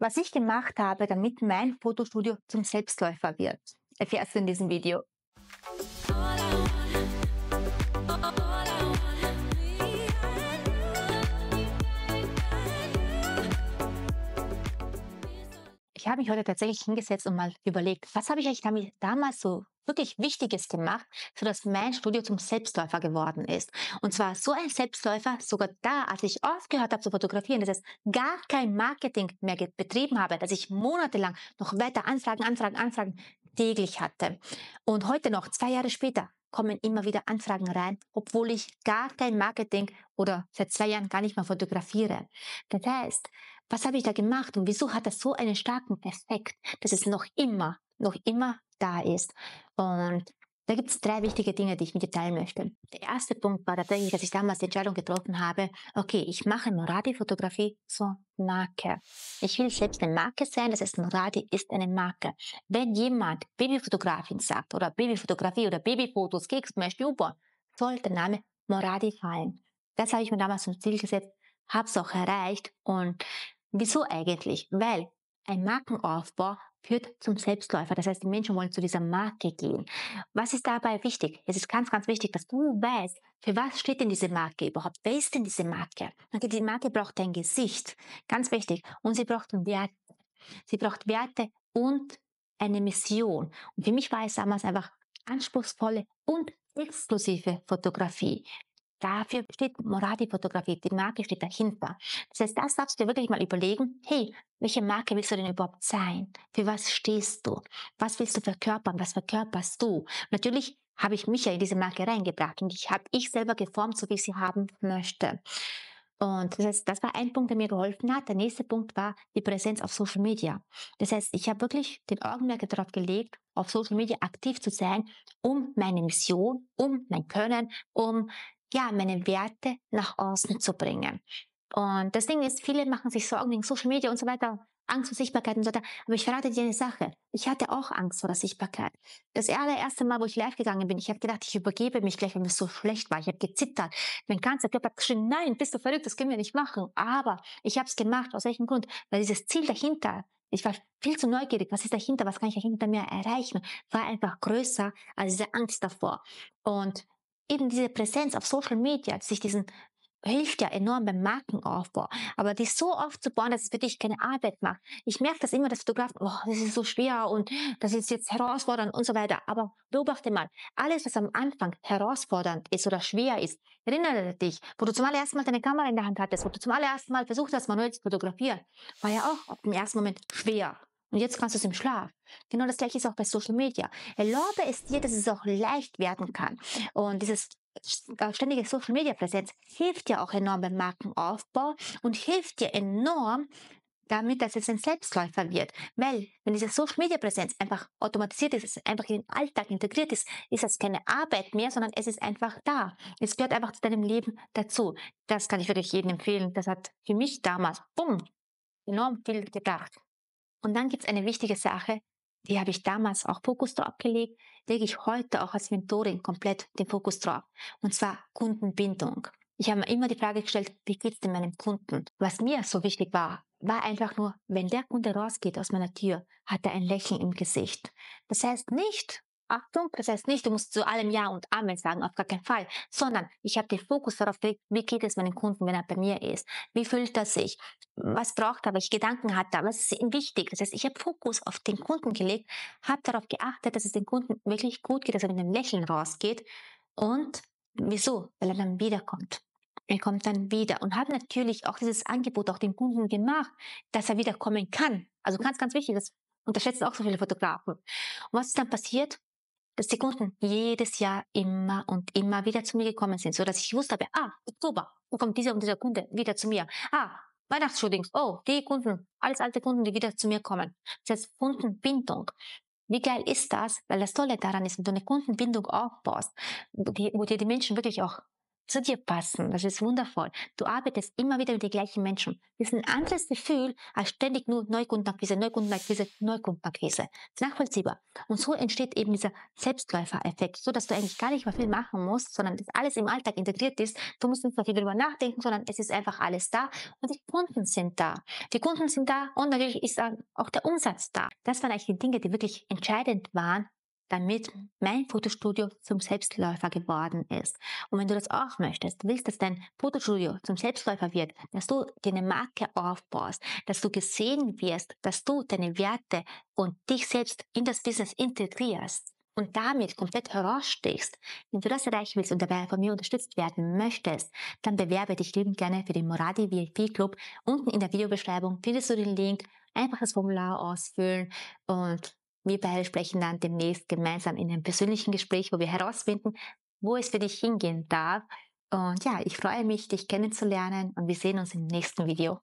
Was ich gemacht habe, damit mein Fotostudio zum Selbstläufer wird, erfährst du in diesem Video. habe mich heute tatsächlich hingesetzt und mal überlegt, was habe ich eigentlich damit damals so wirklich Wichtiges gemacht, sodass mein Studio zum Selbstläufer geworden ist. Und zwar so ein Selbstläufer, sogar da, als ich aufgehört habe zu fotografieren, dass ich gar kein Marketing mehr betrieben habe, dass ich monatelang noch weiter Anfragen, Anfragen, Anfragen täglich hatte. Und heute noch, zwei Jahre später, kommen immer wieder Anfragen rein, obwohl ich gar kein Marketing oder seit zwei Jahren gar nicht mehr fotografiere. Das heißt, was habe ich da gemacht und wieso hat das so einen starken Effekt, dass es noch immer, noch immer da ist. Und da gibt es drei wichtige Dinge, die ich mit dir teilen möchte. Der erste Punkt war tatsächlich, dass ich damals die Entscheidung getroffen habe, okay, ich mache Moradi-Fotografie zur Marke. Ich will selbst eine Marke sein, das heißt, Moradi ist eine Marke. Wenn jemand Babyfotografin sagt oder Babyfotografie oder Babyfotos, Keks, Mesh, Newborn, soll der Name Moradi fallen. Das habe ich mir damals zum Ziel gesetzt, habe es auch erreicht und Wieso eigentlich? Weil ein Markenaufbau führt zum Selbstläufer. Das heißt, die Menschen wollen zu dieser Marke gehen. Was ist dabei wichtig? Es ist ganz, ganz wichtig, dass du weißt, für was steht denn diese Marke überhaupt? Wer ist denn diese Marke? Okay, die Marke braucht ein Gesicht. Ganz wichtig. Und sie braucht Werte. Sie braucht Werte und eine Mission. Und für mich war es damals einfach anspruchsvolle und exklusive Fotografie. Dafür steht Moradi-Fotografie, die Marke steht dahinter. Das heißt, das darfst du dir wirklich mal überlegen, hey, welche Marke willst du denn überhaupt sein? Für was stehst du? Was willst du verkörpern? Was verkörperst du? Natürlich habe ich mich ja in diese Marke reingebracht und ich habe ich selber geformt, so wie ich sie haben möchte. Und das heißt, das war ein Punkt, der mir geholfen hat. Der nächste Punkt war die Präsenz auf Social Media. Das heißt, ich habe wirklich den Augenmerk darauf gelegt, auf Social Media aktiv zu sein, um meine Mission, um mein Können, um ja, meine Werte nach außen zu bringen. Und das Ding ist, viele machen sich Sorgen wegen Social Media und so weiter, Angst vor Sichtbarkeit und so weiter. Aber ich verrate dir eine Sache. Ich hatte auch Angst vor der Sichtbarkeit. Das allererste Mal, wo ich live gegangen bin, ich habe gedacht, ich übergebe mich gleich, weil mir so schlecht war. Ich habe gezittert. Mein ganzer Körper hat geschrien, nein, bist du verrückt, das können wir nicht machen. Aber ich habe es gemacht. Aus welchem Grund? Weil dieses Ziel dahinter, ich war viel zu neugierig. Was ist dahinter? Was kann ich dahinter mir erreichen? War einfach größer als diese Angst davor. Und eben diese Präsenz auf Social Media, sich diesen hilft ja enorm beim Markenaufbau. Aber die so oft zu bauen, dass es für dich keine Arbeit macht. Ich merke das immer, dass Fotografen, oh, das ist so schwer und das ist jetzt herausfordernd und so weiter. Aber beobachte mal, alles, was am Anfang herausfordernd ist oder schwer ist, erinnere dich, wo du zum allerersten Mal deine Kamera in der Hand hattest, wo du zum allerersten Mal versucht hast, manuell zu fotografieren, war ja auch dem ersten Moment schwer. Und jetzt kannst du es im Schlaf. Genau das gleiche ist auch bei Social Media. Erlaube es dir, dass es auch leicht werden kann. Und dieses ständige Social Media Präsenz hilft dir auch enorm beim Markenaufbau und hilft dir enorm, damit, dass es ein Selbstläufer wird. Weil, wenn diese Social Media Präsenz einfach automatisiert ist, einfach in den Alltag integriert ist, ist das keine Arbeit mehr, sondern es ist einfach da. Es gehört einfach zu deinem Leben dazu. Das kann ich wirklich jedem empfehlen. Das hat für mich damals, bumm, enorm viel gedacht. Und dann gibt es eine wichtige Sache, die habe ich damals auch Fokus drauf gelegt, lege ich heute auch als Mentorin komplett den Fokus drauf. Und zwar Kundenbindung. Ich habe mir immer die Frage gestellt, wie geht es denn meinem Kunden? Was mir so wichtig war, war einfach nur, wenn der Kunde rausgeht aus meiner Tür, hat er ein Lächeln im Gesicht. Das heißt nicht, Achtung, das heißt nicht, du musst zu allem Ja und Amen sagen, auf gar keinen Fall, sondern ich habe den Fokus darauf, wie geht es meinem Kunden, wenn er bei mir ist? Wie fühlt er sich? Was braucht er? Welche Gedanken hat er? Was ist ihm wichtig? Das heißt, ich habe Fokus auf den Kunden gelegt, habe darauf geachtet, dass es dem Kunden wirklich gut geht, dass er mit einem Lächeln rausgeht. Und wieso? Weil er dann wiederkommt. Er kommt dann wieder und habe natürlich auch dieses Angebot auch dem Kunden gemacht, dass er wiederkommen kann. Also ganz, ganz wichtig, das unterschätzen auch so viele Fotografen. Und was ist dann passiert? dass die Kunden jedes Jahr immer und immer wieder zu mir gekommen sind, so dass ich wusste, ah, Oktober wo kommt dieser und dieser Kunde wieder zu mir. Ah, Weihnachtsschuldienst. Oh, die Kunden, alles alte Kunden, die wieder zu mir kommen. Das heißt Kundenbindung. Wie geil ist das? Weil das Tolle daran ist, wenn du eine Kundenbindung aufbaust, wo dir die Menschen wirklich auch zu dir passen. Das ist wundervoll. Du arbeitest immer wieder mit den gleichen Menschen. Das ist ein anderes Gefühl als ständig nur Neukundenakquise, Neukundenakquise, Neukundenakquise. Nachvollziehbar. Und so entsteht eben dieser Selbstläufereffekt, so dass du eigentlich gar nicht mehr viel machen musst, sondern das alles im Alltag integriert ist. Du musst nicht mehr viel darüber nachdenken, sondern es ist einfach alles da und die Kunden sind da. Die Kunden sind da und natürlich ist auch der Umsatz da. Das waren eigentlich die Dinge, die wirklich entscheidend waren, damit mein Fotostudio zum Selbstläufer geworden ist. Und wenn du das auch möchtest, willst, dass dein Fotostudio zum Selbstläufer wird, dass du deine Marke aufbaust, dass du gesehen wirst, dass du deine Werte und dich selbst in das Business integrierst und damit komplett herausstichst, wenn du das erreichen willst und dabei von mir unterstützt werden möchtest, dann bewerbe dich liebend gerne für den Moradi VIP Club. Unten in der Videobeschreibung findest du den Link, einfach das Formular ausfüllen und wir beide sprechen dann demnächst gemeinsam in einem persönlichen Gespräch, wo wir herausfinden, wo es für dich hingehen darf. Und ja, ich freue mich, dich kennenzulernen und wir sehen uns im nächsten Video.